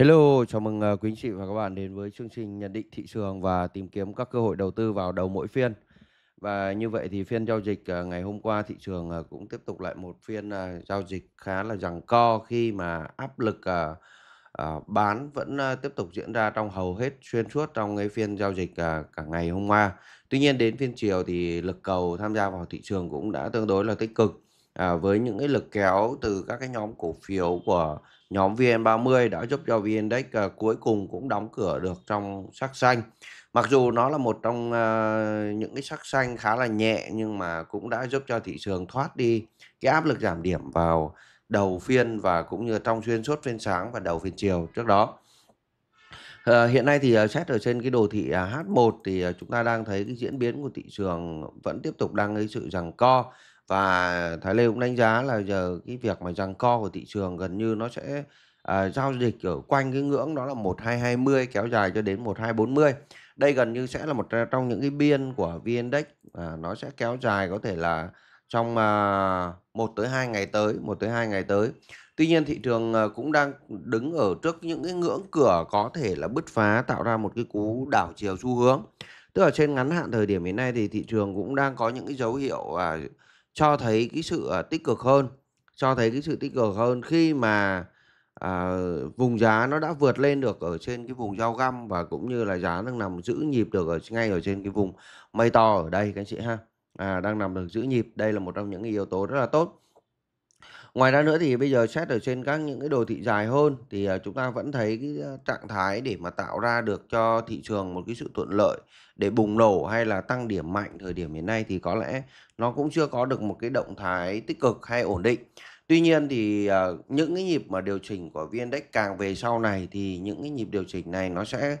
Hello, chào mừng ờ, quý anh chị và các bạn đến với chương trình nhận định thị trường và tìm kiếm các cơ hội đầu tư vào đầu mỗi phiên. Và như vậy thì phiên giao dịch ờ, ngày hôm qua thị trường ờ, cũng tiếp tục lại một phiên giao dịch khá là giằng co khi mà áp lực bán vẫn tiếp tục diễn ra trong hầu hết xuyên suốt trong cái phiên giao dịch cả ngày hôm qua. Tuy nhiên đến phiên chiều thì lực cầu tham gia vào thị trường cũng đã tương đối là tích cực à, với những cái lực kéo từ các cái nhóm cổ phiếu của nhóm VN30 đã giúp cho VN-Index à, cuối cùng cũng đóng cửa được trong sắc xanh. Mặc dù nó là một trong à, những cái sắc xanh khá là nhẹ nhưng mà cũng đã giúp cho thị trường thoát đi cái áp lực giảm điểm vào đầu phiên và cũng như trong xuyên suốt phiên sáng và đầu phiên chiều trước đó. À, hiện nay thì à, xét ở trên cái đồ thị à, H1 thì à, chúng ta đang thấy cái diễn biến của thị trường vẫn tiếp tục đang gây sự rằng co và Thái Lê cũng đánh giá là giờ cái việc mà giằng co của thị trường gần như nó sẽ à, giao dịch ở quanh cái ngưỡng đó là 1220 kéo dài cho đến 1240. Đây gần như sẽ là một trong những cái biên của VN Index à, nó sẽ kéo dài có thể là trong à, 1 tới 2 ngày tới, 1 tới 2 ngày tới. Tuy nhiên thị trường à, cũng đang đứng ở trước những cái ngưỡng cửa có thể là bứt phá tạo ra một cái cú đảo chiều xu hướng. Tức là trên ngắn hạn thời điểm hiện nay thì thị trường cũng đang có những cái dấu hiệu à, cho thấy cái sự ờ, tích cực hơn cho thấy cái sự tích cực hơn khi mà à, vùng giá nó đã vượt lên được ở trên cái vùng giao găm và cũng như là giá đang nằm giữ nhịp được ở ngay ở trên cái vùng mây to ở đây các anh chị ha à, đang nằm được giữ nhịp đây là một trong những yếu tố rất là tốt Ngoài ra nữa thì bây giờ xét ở trên các những cái đồ thị dài hơn thì à, chúng ta vẫn thấy cái trạng thái để mà tạo ra được cho thị trường một cái sự thuận lợi để bùng nổ hay là tăng điểm mạnh thời điểm hiện nay thì có lẽ nó cũng chưa có được một cái động thái tích cực hay ổn định. Tuy nhiên thì uh, những cái nhịp mà điều chỉnh của VN-Index càng về sau này thì những cái nhịp điều chỉnh này nó sẽ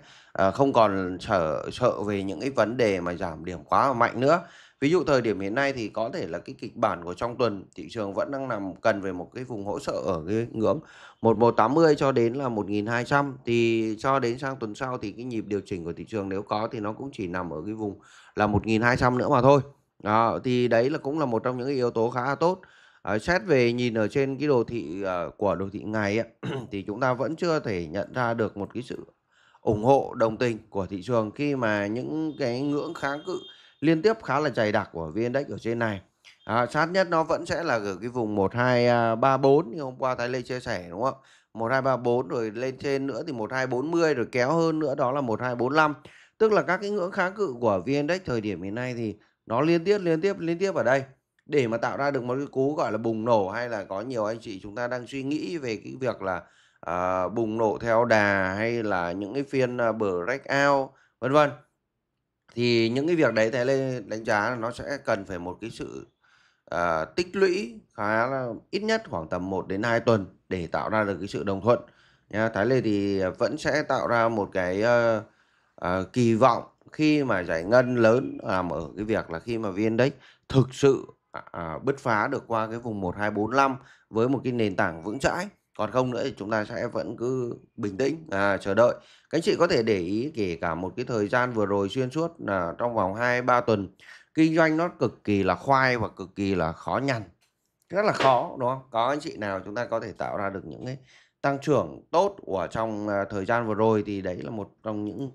uh, không còn sợ sợ về những cái vấn đề mà giảm điểm quá mạnh nữa. Ví dụ thời điểm hiện nay thì có thể là cái kịch bản của trong tuần thị trường vẫn đang nằm cần về một cái vùng hỗ trợ ở cái ngưỡng 1180 cho đến là 1200 thì cho đến sang tuần sau thì cái nhịp điều chỉnh của thị trường nếu có thì nó cũng chỉ nằm ở cái vùng là 1200 nữa mà thôi. Đó, thì đấy là cũng là một trong những yếu tố khá là tốt. Ờ, xét về nhìn ở trên cái đồ thị ờ, của đồ thị ngày ấy, thì chúng ta vẫn chưa thể nhận ra được một cái sự ủng hộ đồng tình của thị trường khi mà những cái ngưỡng kháng cự liên tiếp khá là dày đặc của VN Index ở trên này. À, sát nhất nó vẫn sẽ là ở cái vùng một hai à, ba bốn như hôm qua Thái Lê chia sẻ đúng không một hai ba bốn rồi lên trên nữa thì một hai bốn mươi rồi kéo hơn nữa đó là một hai bốn 1245. Tức là các cái ngưỡng kháng cự của VN Index thời điểm hiện nay thì nó liên tiếp liên tiếp liên tiếp ở đây để mà tạo ra được một cái cú gọi là bùng nổ hay là có nhiều anh chị chúng ta đang suy nghĩ về cái việc là à, bùng nổ theo đà hay là những cái phiên à, breakout vân vân thì những cái việc đấy thầy lên đánh giá là nó sẽ cần phải một cái sự à, tích lũy khá là ít nhất khoảng tầm 1 đến 2 tuần để tạo ra được cái sự đồng thuận nha Thái Lê thì vẫn sẽ tạo ra một cái uh, uh, kỳ vọng khi mà giải ngân lớn làm ở cái việc là khi mà viên đấy thực sự À, à, bứt phá được qua cái vùng 1245 với một cái nền tảng vững chãi còn không nữa thì chúng ta sẽ vẫn cứ bình tĩnh à, chờ đợi các anh chị có thể để ý kể cả một cái thời gian vừa rồi xuyên suốt là trong vòng 2 3 tuần kinh doanh nó cực kỳ là khoai và cực kỳ là khó nhằn rất là khó đúng không có anh chị nào chúng ta có thể tạo ra được những cái tăng trưởng tốt của trong à, thời gian vừa rồi thì đấy là một trong những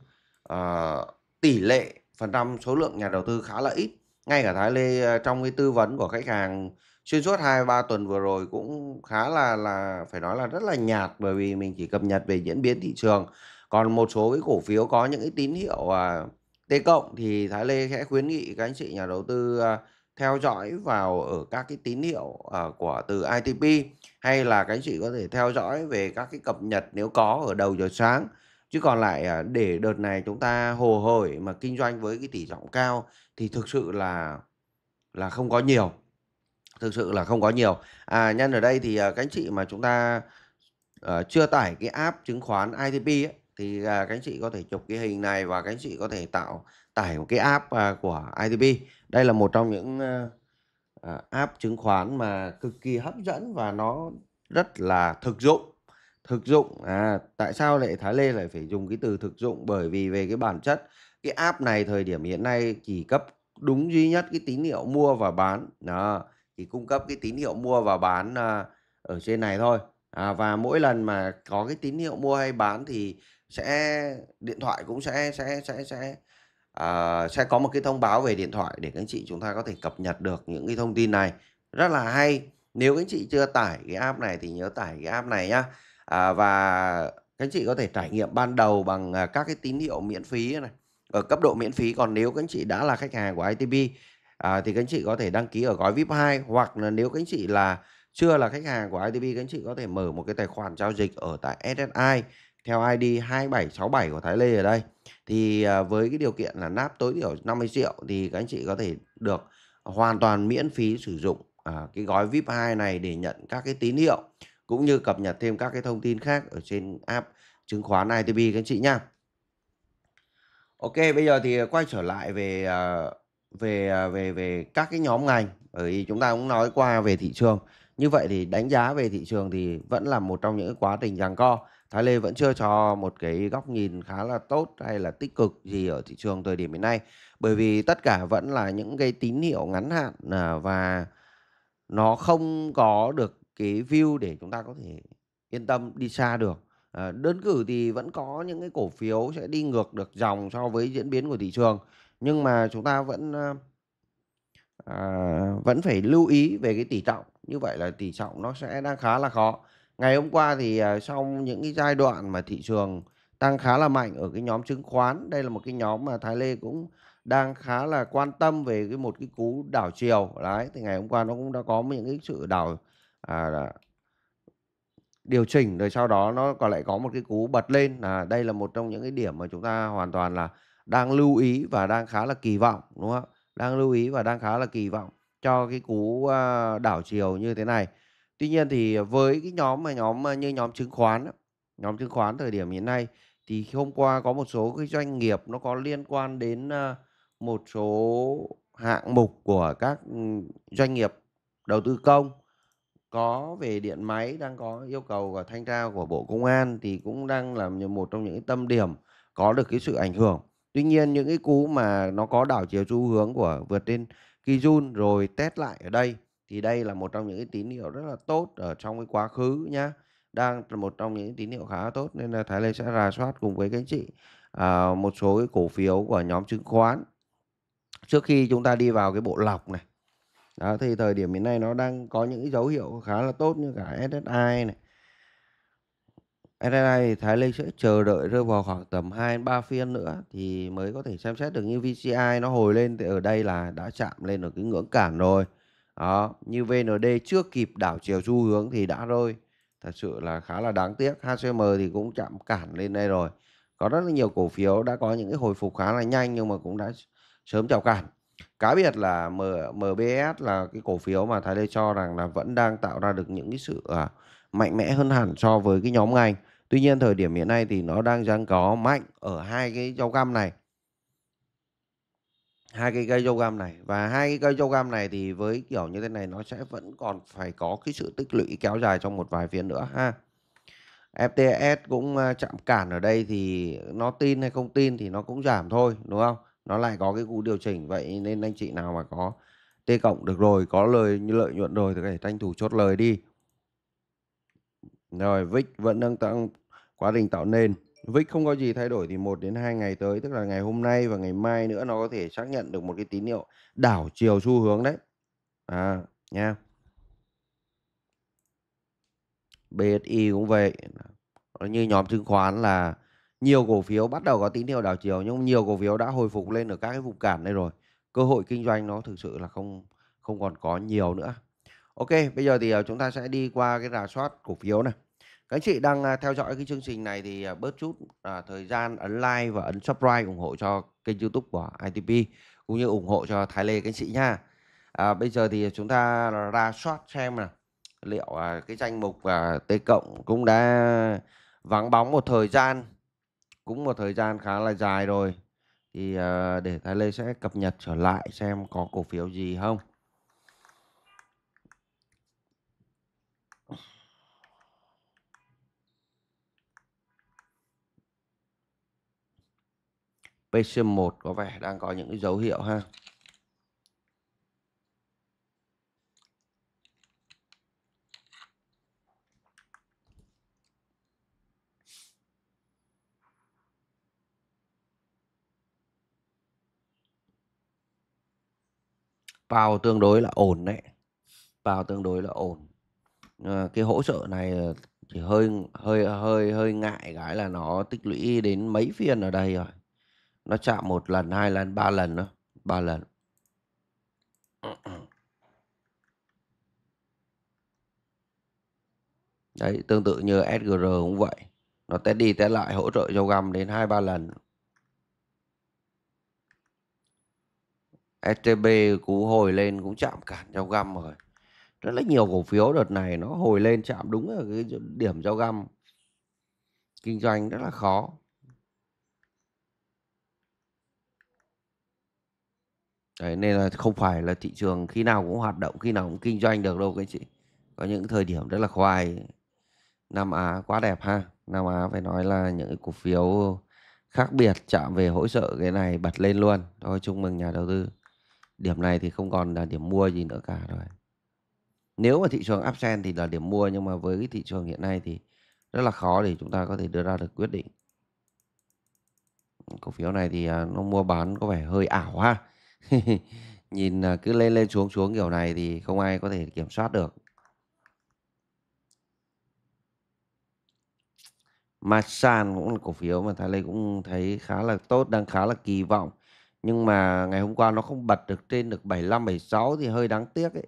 uh, tỷ lệ phần trăm số lượng nhà đầu tư khá là ít ngay cả Thái Lê ờ, trong cái tư vấn của khách hàng xuyên suốt 2 3 tuần vừa rồi cũng khá là là phải nói là rất là nhạt bởi vì mình chỉ cập nhật về diễn biến thị trường. Còn một số cái cổ phiếu có những cái tín hiệu à, T cộng thì Thái Lê sẽ khuyến nghị các anh chị nhà đầu tư à, theo dõi vào ở các cái tín hiệu à, của từ ITP hay là các anh chị có thể theo dõi về các cái cập nhật nếu có ở đầu giờ sáng chứ còn lại à, để đợt này chúng ta hồ hởi mà kinh doanh với cái tỷ trọng cao thì thực sự là là không có nhiều thực sự là không có nhiều à nhân ở đây thì à, các anh chị mà chúng ta uh, chưa tải cái app chứng khoán ITP ấy, thì uh, các anh chị có thể chụp cái hình này và các anh chị có thể tạo tải một cái app uh, của ITP đây là một trong những uh, app chứng khoán mà cực kỳ hấp dẫn và nó rất là thực dụng thực dụng à tại sao lại Thái Lê lại phải dùng cái từ thực dụng bởi vì về cái bản chất cái app này thời điểm hiện nay chỉ cấp đúng duy nhất cái tín hiệu mua và bán đó chỉ cung cấp cái tín hiệu mua và bán à, ở trên này thôi à, và mỗi lần mà có cái tín hiệu mua hay bán thì sẽ điện thoại cũng sẽ sẽ sẽ sẽ à, sẽ có một cái thông báo về điện thoại để các anh chị chúng ta có thể cập nhật được những cái thông tin này rất là hay nếu các anh chị chưa tải cái app này thì nhớ tải cái app này nhá à, và các anh chị có thể trải nghiệm ban đầu bằng à, các cái tín hiệu miễn phí này ở cấp độ miễn phí còn nếu các anh chị đã là khách hàng của ITB à, thì các anh chị có thể đăng ký ở gói VIP 2 hoặc là nếu các anh chị là chưa là khách hàng của ITB các anh chị có thể mở một cái tài khoản giao dịch ở tại SSI theo ID 2767 của Thái Lê ở đây thì à, với cái điều kiện là nắp tối thiểu 50 triệu thì các anh chị có thể được hoàn toàn miễn phí sử dụng à, cái gói VIP 2 này để nhận các cái tín hiệu cũng như cập nhật thêm các cái thông tin khác ở trên app chứng khoán ITB các anh chị nhá. Ok, bây giờ thì quay trở lại về à, về à, về về các cái nhóm ngành bởi vì chúng ta cũng nói qua về thị trường. Như vậy thì đánh giá về thị trường thì vẫn là một trong những quá trình giằng co. Thái Lê vẫn chưa cho một cái góc nhìn khá là tốt hay là tích cực gì ở thị trường thời điểm hiện nay bởi vì tất cả vẫn là những cái tín hiệu ngắn hạn à, và nó không có được cái view để chúng ta có thể yên tâm đi xa được ờ, đơn cử thì vẫn có những cái cổ phiếu sẽ đi ngược được dòng so với diễn biến của thị trường nhưng mà chúng ta vẫn ờ, à, vẫn phải lưu ý về cái tỷ trọng như vậy là tỷ trọng nó sẽ đang khá là khó ngày hôm qua thì ờ, sau những cái giai đoạn mà thị trường tăng khá là mạnh ở cái nhóm chứng khoán đây là một cái nhóm mà Thái Lê cũng đang khá là quan tâm về cái một cái cú đảo chiều đấy thì ngày hôm qua nó cũng đã có những cái sự đảo à, là điều chỉnh rồi sau đó nó còn lại có một cái cú bật lên là đây là một trong những cái điểm mà chúng ta hoàn toàn là đang lưu ý và đang khá là kỳ vọng đúng không đang lưu ý và đang khá là kỳ vọng cho cái cú à, đảo chiều như thế này tuy nhiên thì với cái nhóm mà nhóm à, như nhóm chứng khoán nhóm chứng khoán thời điểm hiện nay thì hôm qua có một số cái doanh nghiệp nó có liên quan đến à, một số hạng mục của các ừ, doanh nghiệp đầu tư công có về điện máy đang có yêu cầu của thanh tra của Bộ Công an thì cũng đang là một trong những tâm điểm có được cái sự ảnh hưởng. Tuy nhiên những cái cú mà nó có đảo chiều xu hướng của vượt trên Kijun rồi test lại ở đây thì đây là một trong những cái tín hiệu rất là tốt ở trong cái quá khứ nhá. Đang là một trong những tín hiệu khá là tốt nên là Thái Lê sẽ rà soát cùng với các anh chị à, một số cái cổ phiếu của nhóm chứng khoán trước khi chúng ta đi vào cái bộ lọc này đó, thì thời điểm hiện nay nó đang có những dấu hiệu khá là tốt như cả SSI này. SSI thì Thái Linh sẽ chờ đợi rơi vào khoảng tầm 2 3 phiên nữa thì mới có thể xem xét được như VCI nó hồi lên thì ở đây là đã chạm lên ở cái ngưỡng cản rồi. Đó, như VND chưa kịp đảo chiều xu hướng thì đã rơi. Thật sự là khá là đáng tiếc. HCM thì cũng chạm cản lên đây rồi. Có rất là nhiều cổ phiếu đã có những cái hồi phục khá là nhanh nhưng mà cũng đã sớm chào cản. Cá biệt là M MBS là cái cổ phiếu mà Thái Lê cho rằng là vẫn đang tạo ra được những cái sự à, mạnh mẽ hơn hẳn so với cái nhóm ngành. Tuy nhiên thời điểm hiện nay thì nó đang đang có mạnh ở hai cái rau găm này. Hai cái cây rau găm này và hai cái cây rau găm này thì với kiểu như thế này nó sẽ vẫn còn phải có cái sự tích lũy kéo dài trong một vài phiên nữa ha. FTS cũng à, chạm cản ở đây thì nó tin hay không tin thì nó cũng giảm thôi đúng không? nó lại có cái cú điều chỉnh vậy nên anh chị nào mà có T cộng được rồi có lời như lợi nhuận rồi thì phải tranh thủ chốt lời đi rồi VIX vẫn đang tăng quá trình tạo nền VIX không có gì thay đổi thì một đến hai ngày tới tức là ngày hôm nay và ngày mai nữa nó có thể xác nhận được một cái tín hiệu đảo chiều xu hướng đấy à nha BSI cũng vậy nó như nhóm chứng khoán là nhiều cổ phiếu bắt đầu có tín hiệu đảo chiều nhưng nhiều cổ phiếu đã hồi phục lên ở các cái vùng cản đây rồi cơ hội kinh doanh nó thực sự là không không còn có nhiều nữa ok bây giờ thì ờ, chúng ta sẽ đi qua cái rà soát cổ phiếu này các anh chị đang à, theo dõi cái chương trình này thì à, bớt chút à, thời gian ấn like và ấn subscribe ủng hộ cho kênh youtube của ITP cũng như ủng hộ cho Thái Lê các anh chị nha à, bây giờ thì chúng ta ra soát xem là liệu à, cái danh mục à, T cộng cũng đã vắng bóng một thời gian cũng một thời gian khá là dài rồi thì ờ, để Thái Lê sẽ cập nhật trở lại xem có cổ phiếu gì không. PC1 có vẻ đang có những dấu hiệu ha. vào tương đối là ổn đấy vào tương đối là ổn à, cái hỗ trợ này chỉ ờ, hơi hơi hơi hơi ngại cái là nó tích lũy đến mấy phiên ở đây rồi nó chạm một lần hai lần ba lần đó ba lần đấy tương tự như SGR cũng vậy nó test đi test lại hỗ trợ cho găm đến hai ba lần STB cú hồi lên cũng chạm cản giao găm rồi rất là nhiều cổ phiếu đợt này nó hồi lên chạm đúng ở cái điểm giao găm kinh doanh rất là khó Đấy, nên là không phải là thị trường khi nào cũng hoạt động khi nào cũng kinh doanh được đâu các chị có những thời điểm rất là khoai Nam Á quá đẹp ha Nam Á phải nói là những cổ phiếu khác biệt chạm về hỗ trợ cái này bật lên luôn thôi chúc mừng nhà đầu tư điểm này thì không còn là điểm mua gì nữa cả rồi nếu mà thị trường uptrend thì là điểm mua nhưng mà với cái thị trường hiện nay thì rất là khó để chúng ta có thể đưa ra được quyết định cổ phiếu này thì à, nó mua bán có vẻ hơi ảo ha nhìn à, cứ lên lên xuống xuống kiểu này thì không ai có thể kiểm soát được Masan cũng là cổ phiếu mà Thái Lê cũng thấy khá là tốt đang khá là kỳ vọng nhưng mà ngày hôm qua nó không bật được trên được 75 76 thì hơi đáng tiếc ấy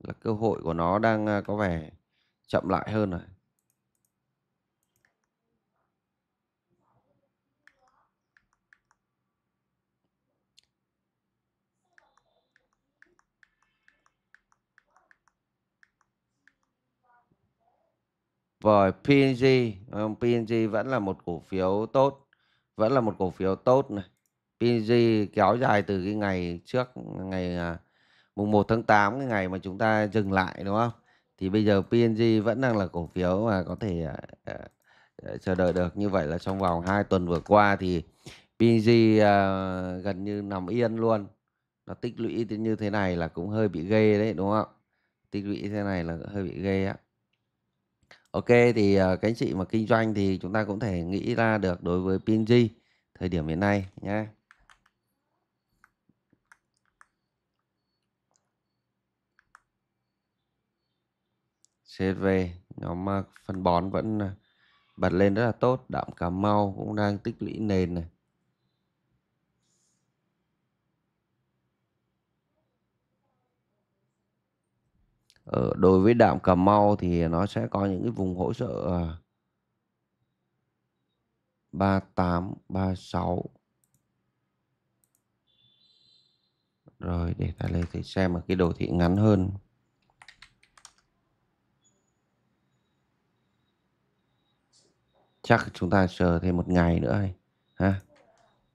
là cơ hội của nó đang à, có vẻ chậm lại hơn rồi Rồi PNG, ờ, PNG vẫn là một cổ phiếu tốt, vẫn là một cổ phiếu tốt này. Png kéo dài từ cái ngày trước ngày à, mùng 1 tháng 8 cái ngày mà chúng ta dừng lại đúng không? Thì bây giờ PNG vẫn đang là cổ phiếu mà có thể à, à, à chờ đợi được như vậy là trong vòng 2 tuần vừa qua thì PNG à, gần như nằm yên luôn. Nó tích lũy như thế này là cũng hơi bị ghê đấy đúng không? Tích lũy thế này là hơi bị ghê á. Ok thì uh, các anh chị mà kinh doanh thì chúng ta cũng thể nghĩ ra được đối với PNG thời điểm hiện nay nhé. CSV nhóm à, phân bón vẫn à, bật lên rất là tốt đạm cà mau cũng đang tích lũy nền này ở ờ, đối với đạm cà mau thì nó sẽ có những cái vùng hỗ trợ 38 à, 36 rồi để ta lên thì xem ở cái đồ thị ngắn hơn chắc chúng ta chờ thêm một ngày nữa này ha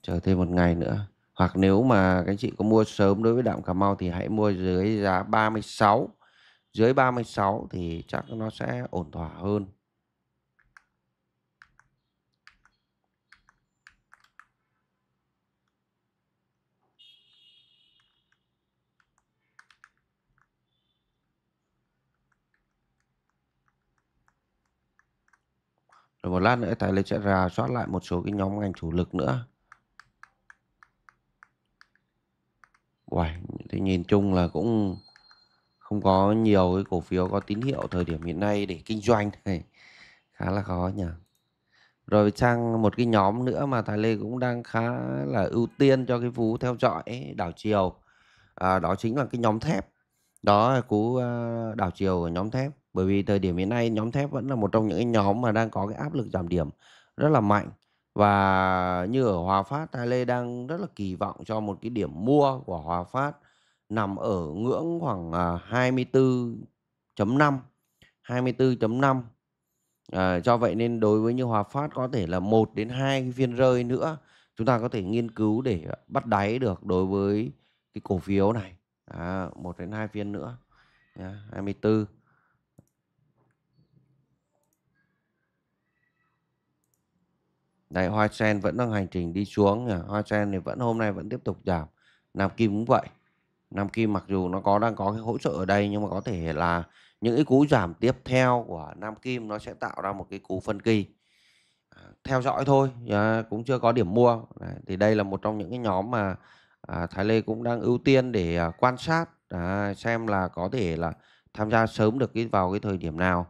chờ thêm một ngày nữa hoặc nếu mà các chị có mua sớm đối với đạm Cà Mau thì hãy mua dưới giá 36 dưới 36 thì chắc nó sẽ ổn thỏa hơn rồi một lát nữa tài lê sẽ rà soát lại một số cái nhóm ngành chủ lực nữa Uầy, thì nhìn chung là cũng không có nhiều cái cổ phiếu có tín hiệu thời điểm hiện nay để kinh doanh này khá là khó nhỉ rồi sang một cái nhóm nữa mà tài lê cũng đang khá là ưu tiên cho cái vú theo dõi đảo chiều à, đó chính là cái nhóm thép đó là cú à, đảo chiều của nhóm thép bởi vì thời điểm hiện nay nhóm thép vẫn là một trong những nhóm mà đang có cái áp lực giảm điểm rất là mạnh và như ở Hòa Phát Thái Lê đang rất là kỳ vọng cho một cái điểm mua của Hòa Phát nằm ở ngưỡng khoảng 24.5 24.5 à, cho à, vậy nên đối với như Hòa Phát có thể là một đến hai viên rơi nữa chúng ta có thể nghiên cứu để bắt đáy được đối với cái cổ phiếu này à, 1 đến hai viên nữa 24 Đấy, hoa sen vẫn đang hành trình đi xuống nhỉ? Hoa sen thì vẫn hôm nay vẫn tiếp tục giảm. Nam Kim cũng vậy. Nam Kim mặc dù nó có đang có cái hỗ trợ ở đây nhưng mà có thể là những cái cú giảm tiếp theo của Nam Kim nó sẽ tạo ra một cái cú phân kỳ. À, theo dõi thôi, à, cũng chưa có điểm mua. Đấy, thì đây là một trong những cái nhóm mà à, Thái Lê cũng đang ưu tiên để à, quan sát à, xem là có thể là tham gia sớm được cái vào cái thời điểm nào.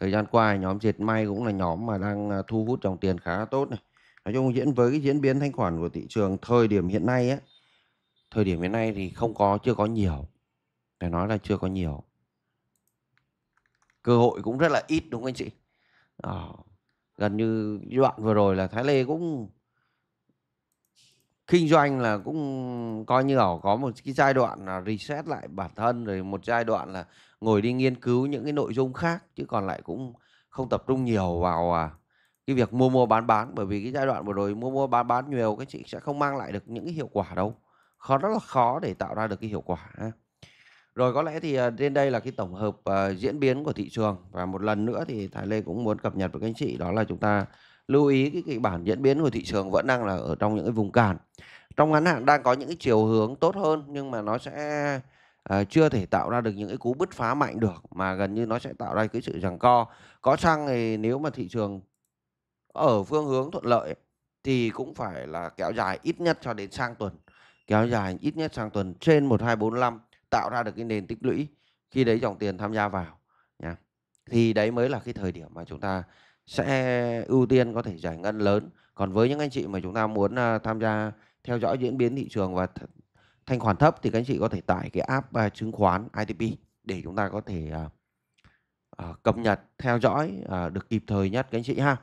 thời gian qua nhóm diệt may cũng là nhóm mà đang à, thu hút dòng tiền khá tốt này nói chung diễn với cái diễn biến thanh khoản của thị trường thời điểm hiện nay á thời điểm hiện nay thì không có chưa có nhiều phải nói là chưa có nhiều cơ hội cũng rất là ít đúng không anh chị à, gần như đoạn vừa rồi là thái lê cũng kinh doanh là cũng coi như là có một cái giai đoạn là reset lại bản thân rồi một giai đoạn là ngồi đi nghiên cứu những cái nội dung khác chứ còn lại cũng không tập trung nhiều vào à, cái việc mua mua bán bán bởi vì cái giai đoạn vừa rồi mua mua bán bán nhiều các chị sẽ không mang lại được những cái hiệu quả đâu khó rất là khó để tạo ra được cái hiệu quả rồi có lẽ thì trên à, đây là cái tổng hợp à, diễn biến của thị trường và một lần nữa thì Thái Lê cũng muốn cập nhật với các anh chị đó là chúng ta lưu ý cái kịch bản diễn biến của thị trường vẫn đang là ở trong những cái vùng cản trong ngắn hạn đang có những cái chiều hướng tốt hơn nhưng mà nó sẽ à, chưa thể tạo ra được những cái cú bứt phá mạnh được mà gần như nó sẽ tạo ra cái sự giằng co có chăng thì nếu mà thị trường ở phương hướng thuận lợi thì cũng phải là kéo dài ít nhất cho đến sang tuần kéo dài ít nhất sang tuần trên 1245 tạo ra được cái nền tích lũy khi đấy dòng tiền tham gia vào nha thì đấy mới là cái thời điểm mà chúng ta sẽ ưu tiên có thể giải ngân lớn. Còn với những anh chị mà chúng ta muốn à, tham gia theo dõi diễn biến thị trường và thanh khoản thấp thì các anh chị có thể tải cái app à, chứng khoán ITP để chúng ta có thể à, cập nhật theo dõi được kịp thời nhất các anh chị ha.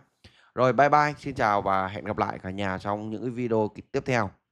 Rồi bye bye, xin chào và hẹn gặp lại cả nhà trong những video tiếp theo.